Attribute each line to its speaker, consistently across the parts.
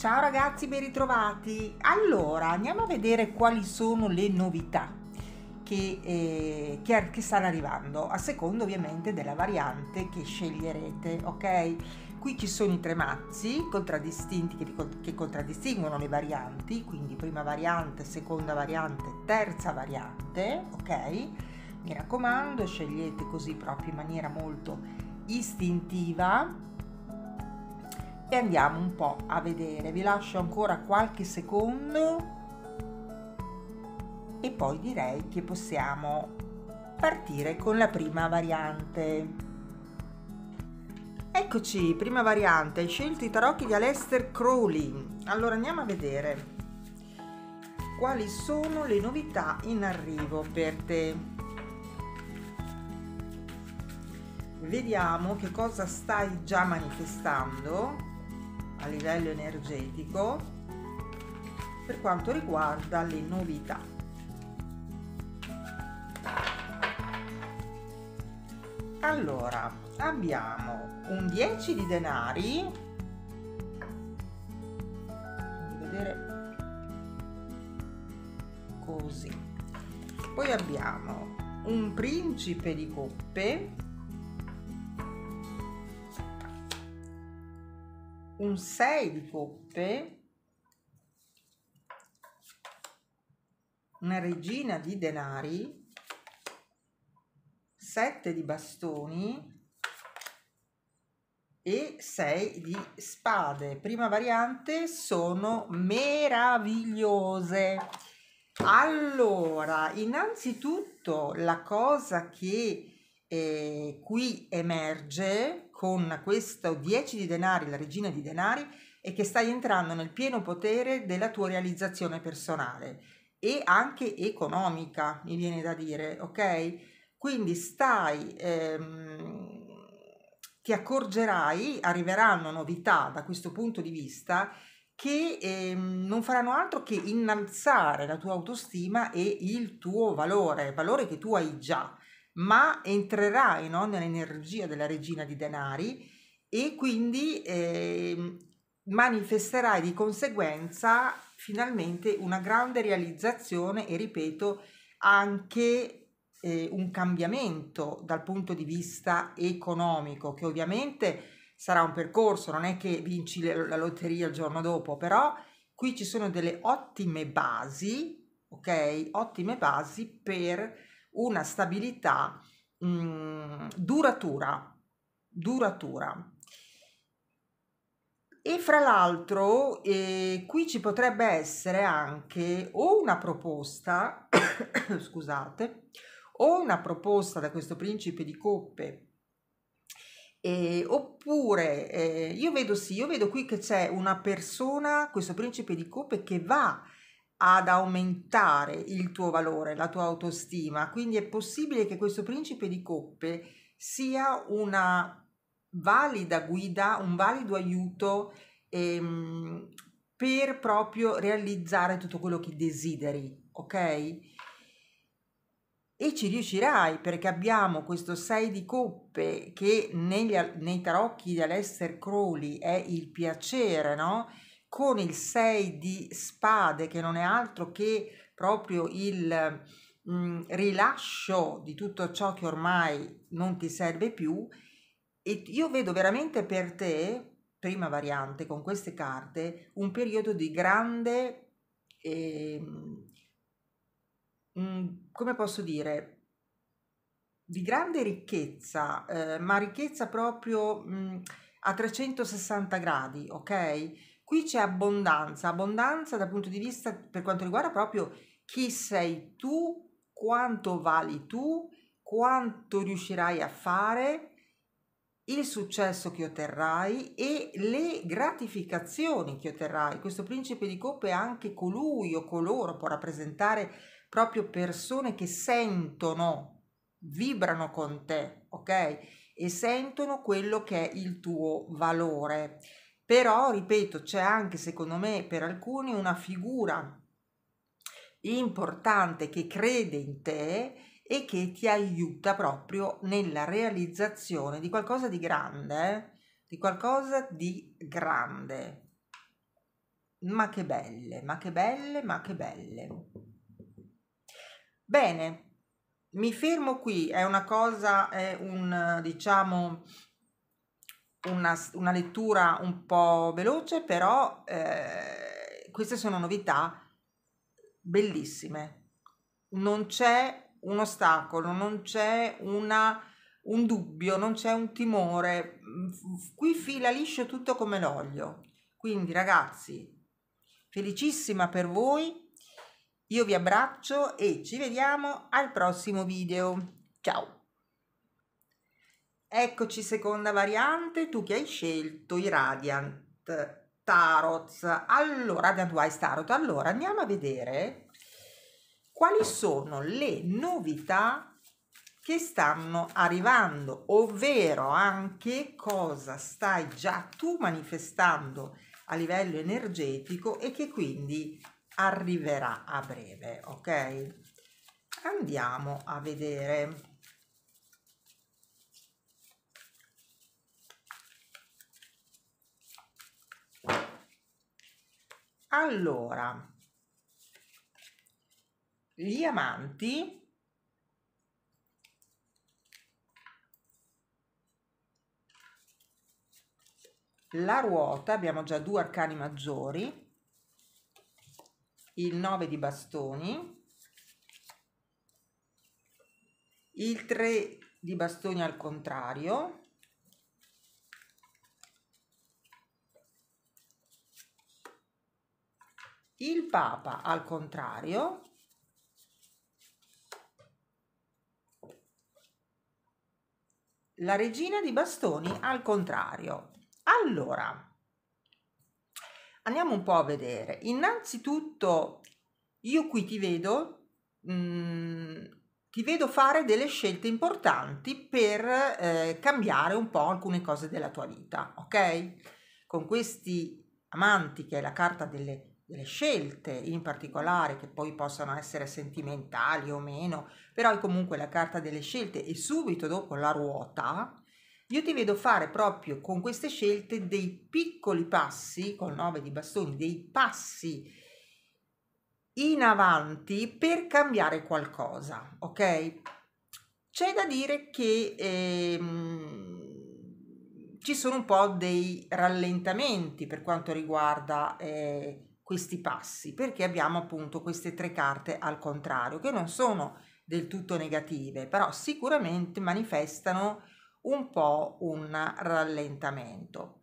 Speaker 1: Ciao ragazzi, ben ritrovati. Allora, andiamo a vedere quali sono le novità che, eh, che, che stanno arrivando, a seconda ovviamente della variante che sceglierete, ok? Qui ci sono i tre mazzi contraddistinti che, che contraddistinguono le varianti, quindi prima variante, seconda variante, terza variante, ok? Mi raccomando, scegliete così proprio in maniera molto istintiva e andiamo un po' a vedere. Vi lascio ancora qualche secondo e poi direi che possiamo partire con la prima variante. Eccoci, prima variante, hai scelto i tarocchi di Aleister Crowley. Allora andiamo a vedere quali sono le novità in arrivo per te. Vediamo che cosa stai già manifestando a livello energetico per quanto riguarda le novità. Allora, abbiamo un 10 di denari. Vedere così. Poi abbiamo un principe di coppe un 6 di coppe, una regina di denari, 7 di bastoni e 6 di spade. Prima variante sono meravigliose. Allora, innanzitutto la cosa che e qui emerge con questo 10 di denari, la regina di denari, e che stai entrando nel pieno potere della tua realizzazione personale e anche economica, mi viene da dire, ok? Quindi stai, ehm, ti accorgerai, arriveranno novità da questo punto di vista che ehm, non faranno altro che innalzare la tua autostima e il tuo valore, valore che tu hai già ma entrerai no, nell'energia della regina di denari e quindi eh, manifesterai di conseguenza finalmente una grande realizzazione e ripeto anche eh, un cambiamento dal punto di vista economico che ovviamente sarà un percorso non è che vinci la lotteria il giorno dopo però qui ci sono delle ottime basi ok ottime basi per una stabilità mh, mm, duratura, duratura. E fra l'altro eh, qui ci potrebbe essere anche o una proposta, scusate, o una proposta da questo principe di coppe eh, oppure eh, io vedo sì, io vedo qui che c'è una persona, questo principe di coppe, che va ad aumentare il tuo valore, la tua autostima. Quindi è possibile che questo principe di coppe sia una valida guida, un valido aiuto ehm, per proprio realizzare tutto quello che desideri, ok? E ci riuscirai perché abbiamo questo 6 di coppe che negli, nei tarocchi di Aleister Crowley è il piacere, no? con il 6 di spade che non è altro che proprio il mh, mm, rilascio di tutto ciò che ormai non ti serve più e io vedo veramente per te, prima variante, con queste carte, un periodo di grande, eh, come posso dire, di grande ricchezza, eh, ma ricchezza proprio mh, mm, a 360 gradi, ok? Qui c'è abbondanza, abbondanza dal punto di vista per quanto riguarda proprio chi sei tu, quanto vali tu, quanto riuscirai a fare, il successo che otterrai e le gratificazioni che otterrai. Questo principe di coppe è anche colui o coloro, può rappresentare proprio persone che sentono, vibrano con te, ok? E sentono quello che è il tuo valore. Però, ripeto, c'è anche secondo me per alcuni una figura importante che crede in te e che ti aiuta proprio nella realizzazione di qualcosa di grande, eh, di qualcosa di grande. Ma che belle, ma che belle, ma che belle. Bene, mi fermo qui, è una cosa, è un diciamo una, una lettura un po' veloce, però eh, queste sono novità bellissime. Non c'è un ostacolo, non c'è una, un dubbio, non c'è un timore. Mm, qui fila liscio tutto come l'olio. Quindi ragazzi, felicissima per voi. Io vi abbraccio e ci vediamo al prossimo video. Ciao! Eccoci seconda variante, tu che hai scelto i Radiant Tarots. Allora, Radiant Wise Tarot, allora andiamo a vedere quali sono le novità che stanno arrivando, ovvero anche cosa stai già tu manifestando a livello energetico e che quindi arriverà a breve, ok? Andiamo a vedere. Allora, gli amanti la ruota, abbiamo già due arcani maggiori, il 9 di bastoni, il 3 di bastoni al contrario, Il Papa, al contrario, la regina di bastoni al contrario. Allora, andiamo un po' a vedere. Innanzitutto, io qui ti vedo, mh, mm, ti vedo fare delle scelte importanti per eh, cambiare un po' alcune cose della tua vita, ok? Con questi amanti, che è la carta delle delle scelte in particolare che poi possano essere sentimentali o meno, però è comunque la carta delle scelte e subito dopo la ruota, io ti vedo fare proprio con queste scelte dei piccoli passi, con 9 di bastoni, dei passi in avanti per cambiare qualcosa, ok? C'è da dire che ehm, ci sono un po' dei rallentamenti per quanto riguarda... Eh, questi passi perché abbiamo appunto queste tre carte al contrario che non sono del tutto negative però sicuramente manifestano un po' un rallentamento.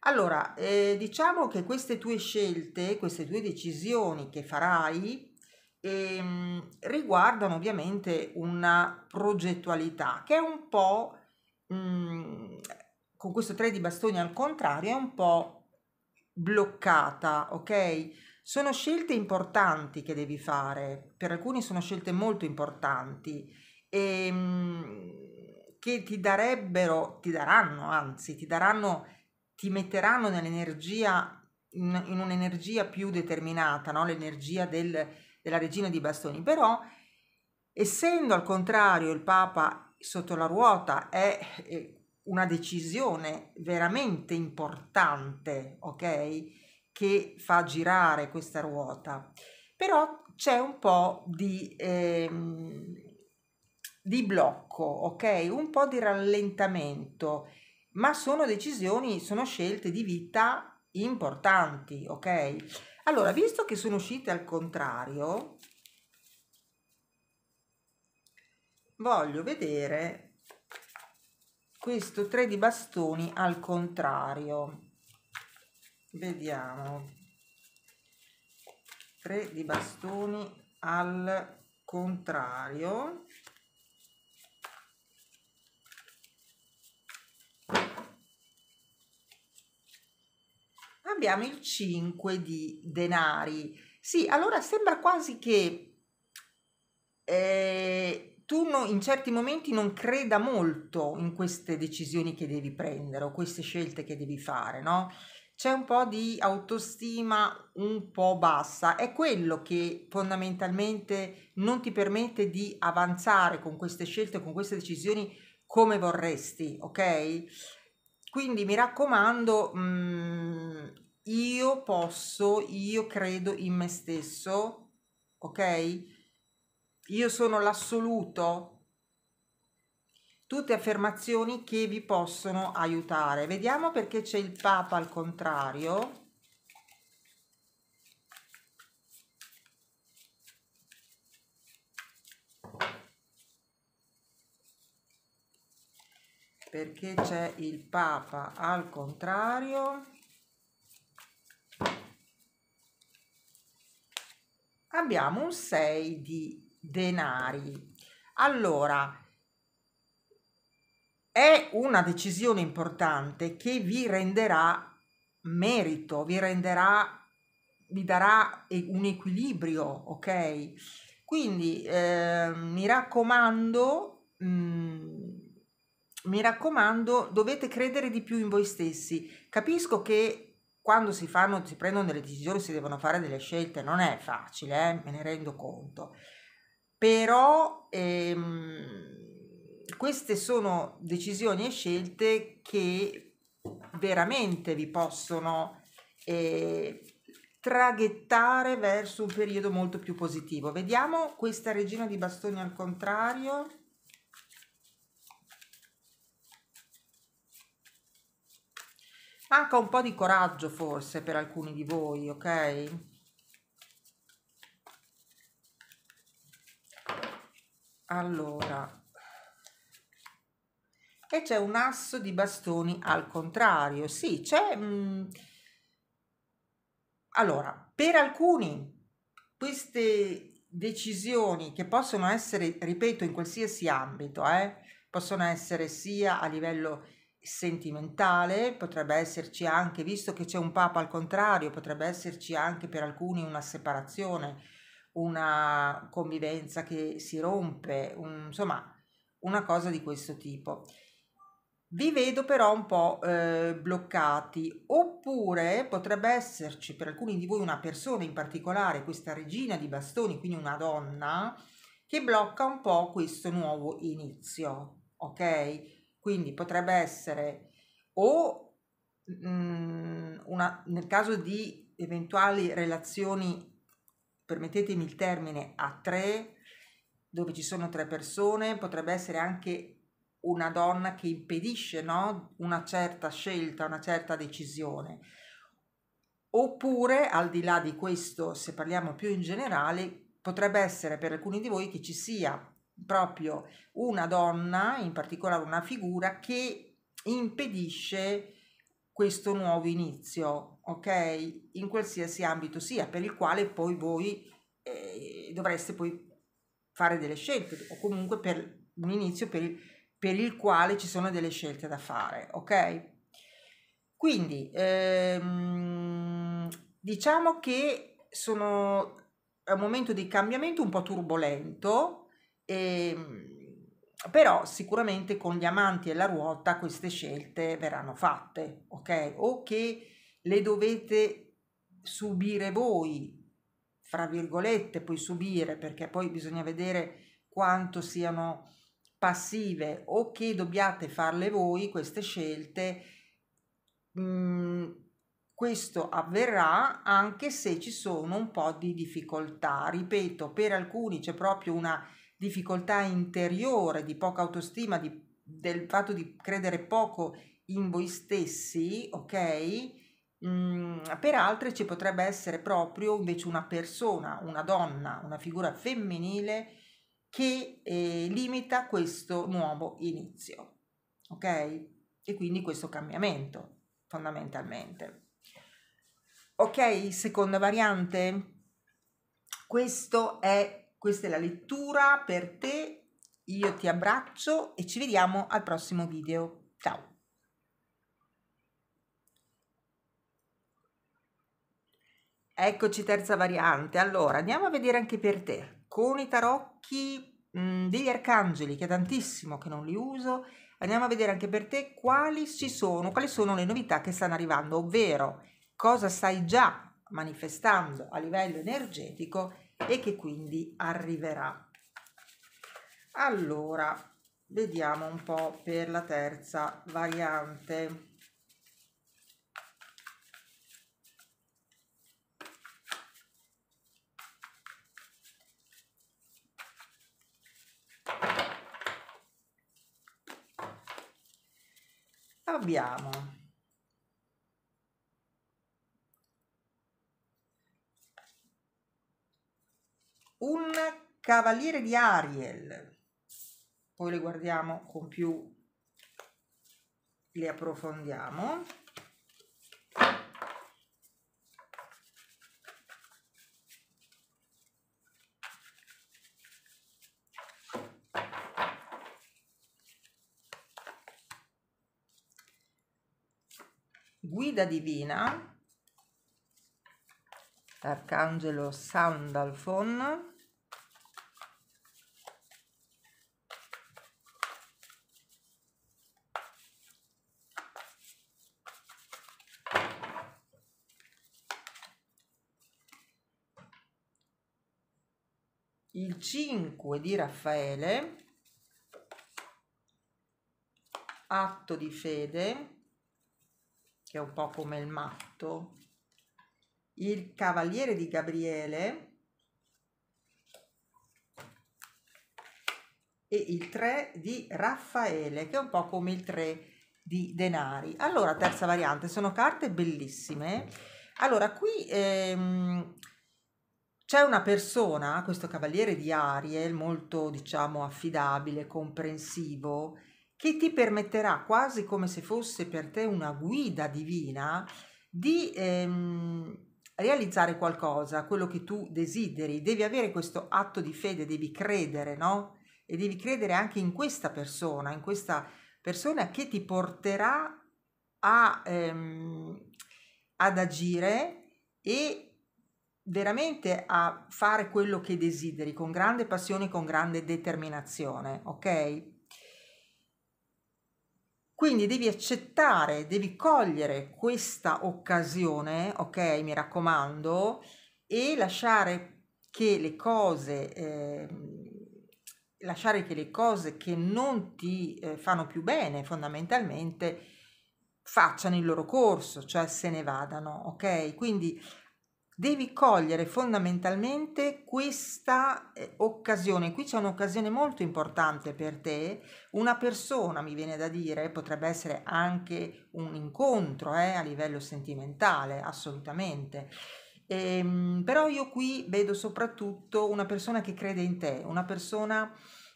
Speaker 1: Allora, eh, diciamo che queste tue scelte, queste tue decisioni che farai ehm, riguardano ovviamente una progettualità che è un po', mh, mm, con questo tre di bastoni al contrario, è un po' bloccata, ok? Sono scelte importanti che devi fare, per alcuni sono scelte molto importanti e ehm, che ti darebbero, ti daranno, anzi, ti daranno, ti metteranno nell'energia, in, in un'energia più determinata, no? l'energia del, della regina di bastoni. Però, essendo al contrario il Papa sotto la ruota è, è una decisione veramente importante, ok? Che fa girare questa ruota. Però c'è un po' di, ehm, di blocco, ok? Un po' di rallentamento, ma sono decisioni, sono scelte di vita importanti, ok? Allora, visto che sono uscite al contrario, voglio vedere questo 3 di bastoni al contrario vediamo 3 di bastoni al contrario abbiamo il 5 di denari sì allora sembra quasi che eh, tu no, in certi momenti non creda molto in queste decisioni che devi prendere o queste scelte che devi fare, no? C'è un po' di autostima un po' bassa, è quello che fondamentalmente non ti permette di avanzare con queste scelte, con queste decisioni come vorresti, ok? Quindi mi raccomando, mh, mm, io posso, io credo in me stesso, ok? io sono l'assoluto, tutte affermazioni che vi possono aiutare. Vediamo perché c'è il Papa al contrario. Perché c'è il Papa al contrario. Abbiamo un 6 di denari. Allora, è una decisione importante che vi renderà merito, vi renderà, vi darà un equilibrio, ok? Quindi eh, mi raccomando, mh, mm, mi raccomando, dovete credere di più in voi stessi. Capisco che quando si fanno, si prendono delle decisioni, si devono fare delle scelte, non è facile, eh? me ne rendo conto però ehm, queste sono decisioni e scelte che veramente vi possono eh, traghettare verso un periodo molto più positivo. Vediamo questa regina di bastoni al contrario. Manca un po' di coraggio forse per alcuni di voi, ok? allora e c'è un asso di bastoni al contrario sì c'è mm, allora per alcuni queste decisioni che possono essere ripeto in qualsiasi ambito eh, possono essere sia a livello sentimentale, potrebbe esserci anche, visto che c'è un Papa al contrario, potrebbe esserci anche per alcuni una separazione una convivenza che si rompe, un, insomma una cosa di questo tipo. Vi vedo però un po' eh, bloccati, oppure potrebbe esserci per alcuni di voi una persona in particolare, questa regina di bastoni, quindi una donna, che blocca un po' questo nuovo inizio, ok? Quindi potrebbe essere o mh, mm, una, nel caso di eventuali relazioni permettetemi il termine, a tre, dove ci sono tre persone, potrebbe essere anche una donna che impedisce no? una certa scelta, una certa decisione. Oppure, al di là di questo, se parliamo più in generale, potrebbe essere per alcuni di voi che ci sia proprio una donna, in particolare una figura, che impedisce questo nuovo inizio, ok? In qualsiasi ambito sia, per il quale poi voi eh, dovreste poi fare delle scelte o comunque per un inizio per il, per il quale ci sono delle scelte da fare, ok? Quindi ehm, diciamo che sono un momento di cambiamento un po' turbolento, ehm, però sicuramente con gli amanti e la ruota queste scelte verranno fatte, ok? O che le dovete subire voi, fra virgolette, poi subire, perché poi bisogna vedere quanto siano passive o che dobbiate farle voi queste scelte. Mm, questo avverrà anche se ci sono un po' di difficoltà. Ripeto, per alcuni c'è proprio una difficoltà interiore di poca autostima, di, del fatto di credere poco in voi stessi, ok? Mm, per altre ci potrebbe essere proprio invece una persona, una donna, una figura femminile che eh, limita questo nuovo inizio, ok? E quindi questo cambiamento fondamentalmente. Ok, seconda variante. È, questa è la lettura per te. Io ti abbraccio e ci vediamo al prossimo video. Ciao. Eccoci terza variante. Allora, andiamo a vedere anche per te. Con i tarocchi mh, mm, degli arcangeli, che è tantissimo che non li uso, andiamo a vedere anche per te quali ci sono, quali sono le novità che stanno arrivando, ovvero cosa stai già manifestando a livello energetico e che quindi arriverà. Allora, vediamo un po' per la terza variante. abbiamo un cavaliere di Ariel poi le guardiamo con più le approfondiamo Guida Divina, arcangelo Sandalfon, il 5 di Raffaele, atto di fede, che è un po' come il matto, il cavaliere di Gabriele e il 3 di Raffaele, che è un po' come il 3 di denari. Allora, terza variante, sono carte bellissime. Allora, qui ehm, c'è una persona, questo cavaliere di Ariel, molto diciamo affidabile, comprensivo, che ti permetterà quasi come se fosse per te una guida divina di ehm, realizzare qualcosa, quello che tu desideri. Devi avere questo atto di fede, devi credere, no? E devi credere anche in questa persona, in questa persona che ti porterà a, ehm, ad agire e veramente a fare quello che desideri con grande passione, con grande determinazione, ok? Quindi devi accettare, devi cogliere questa occasione, ok? Mi raccomando, e lasciare che le cose, eh, lasciare che le cose che non ti eh, fanno più bene fondamentalmente facciano il loro corso, cioè se ne vadano, ok? Quindi devi cogliere fondamentalmente questa eh, occasione. Qui c'è un'occasione molto importante per te, una persona mi viene da dire, potrebbe essere anche un incontro eh, a livello sentimentale, assolutamente. Ehm, però io qui vedo soprattutto una persona che crede in te, una persona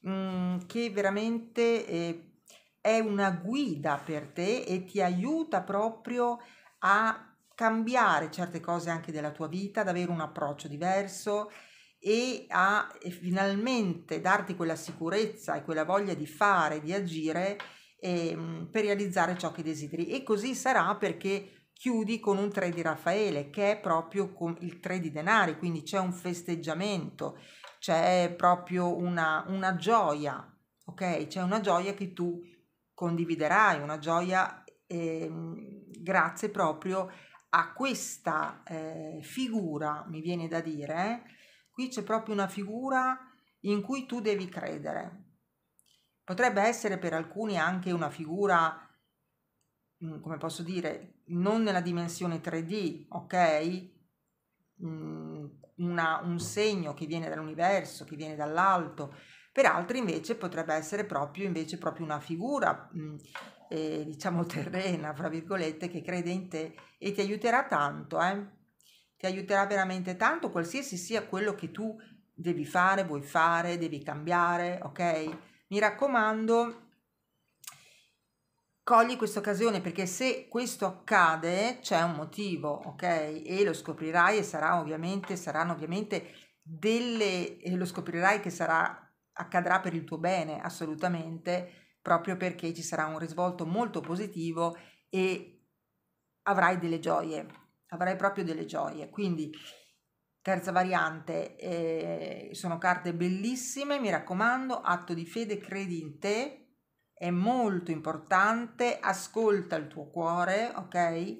Speaker 1: mh, mm, che veramente eh, è una guida per te e ti aiuta proprio a cambiare certe cose anche della tua vita, ad avere un approccio diverso e a e finalmente darti quella sicurezza e quella voglia di fare, di agire eh, per realizzare ciò che desideri. E così sarà perché chiudi con un 3 di Raffaele, che è proprio con il 3 di denari, quindi c'è un festeggiamento, c'è proprio una, una gioia, ok? C'è una gioia che tu condividerai, una gioia eh, grazie proprio a a questa eh, figura, mi viene da dire, eh, qui c'è proprio una figura in cui tu devi credere. Potrebbe essere per alcuni anche una figura, mm, come posso dire, non nella dimensione 3D, ok? Mm, una, un segno che viene dall'universo, che viene dall'alto, per altri invece potrebbe essere proprio, invece, proprio una figura, mh, mm, eh, diciamo terrena, fra virgolette, che crede in te e ti aiuterà tanto, eh? ti aiuterà veramente tanto, qualsiasi sia quello che tu devi fare, vuoi fare, devi cambiare, ok? Mi raccomando, cogli questa occasione perché se questo accade c'è un motivo, ok? E lo scoprirai e sarà ovviamente, saranno ovviamente delle, lo scoprirai che sarà, accadrà per il tuo bene, assolutamente proprio perché ci sarà un risvolto molto positivo e avrai delle gioie, avrai proprio delle gioie. Quindi terza variante, eh, sono carte bellissime, mi raccomando, atto di fede, credi in te, è molto importante, ascolta il tuo cuore, ok?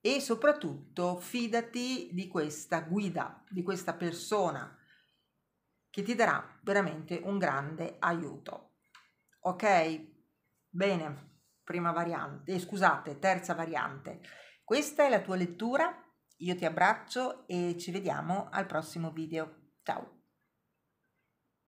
Speaker 1: E soprattutto fidati di questa guida, di questa persona che ti darà veramente un grande aiuto. Ok, bene, prima variante, eh, scusate, terza variante. Questa è la tua lettura, io ti abbraccio e ci vediamo al prossimo video. Ciao!